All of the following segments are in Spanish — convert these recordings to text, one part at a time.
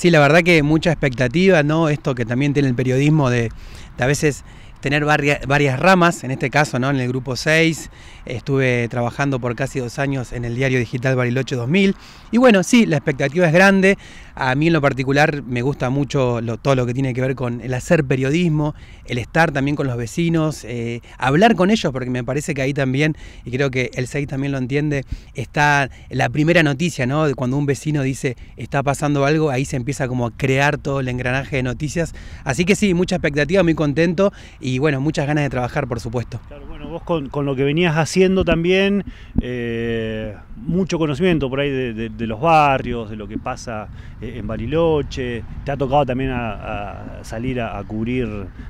Sí, la verdad que mucha expectativa, ¿no? Esto que también tiene el periodismo de, de a veces tener varias, ramas, en este caso ¿no? en el grupo 6, estuve trabajando por casi dos años en el diario digital Bariloche 2000 y bueno, sí, la expectativa es grande, a mí en lo particular me gusta mucho lo, todo lo que tiene que ver con el hacer periodismo, el estar también con los vecinos, eh, hablar con ellos, porque me parece que ahí también, y creo que el 6 también lo entiende, está la primera noticia, ¿no? Cuando un vecino dice está pasando algo, ahí se empieza como a crear todo el engranaje de noticias, así que sí, mucha expectativa, muy contento y y bueno, muchas ganas de trabajar, por supuesto con, lo que venías haciendo también, eh, mucho conocimiento por ahí de, los barrios, de lo que pasa eh, en Bariloche. Te ha tocado también a, salir a, cubrir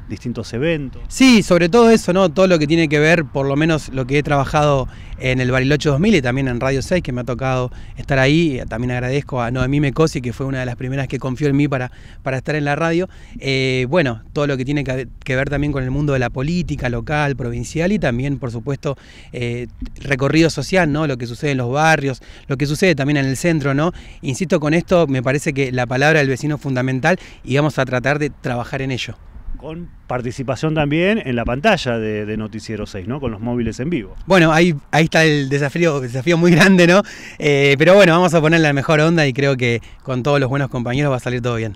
distintos eventos. Sí, sobre todo eso, ¿no? Todo lo que tiene que ver, por lo menos lo que he trabajado en el Bariloche 2000 y también en Radio 6, que me ha tocado estar ahí. También agradezco a Noemí Mecosi, que fue una de las primeras que confió en mí para, para estar en la radio. Eh, bueno, todo lo que tiene que ver también con el mundo de la política local, provincial y también también, por supuesto, eh, recorrido social, ¿no? Lo que sucede en los barrios, lo que sucede también en el centro, ¿no? Insisto con esto, me parece que la palabra del vecino es fundamental y vamos a tratar de trabajar en ello con participación también en la pantalla de, Noticiero 6, ¿no? Con los móviles en vivo. Bueno, ahí, ahí está el desafío, desafío muy grande, ¿no? Eh, pero bueno, vamos a poner la mejor onda y creo que con todos los buenos compañeros va a salir todo bien.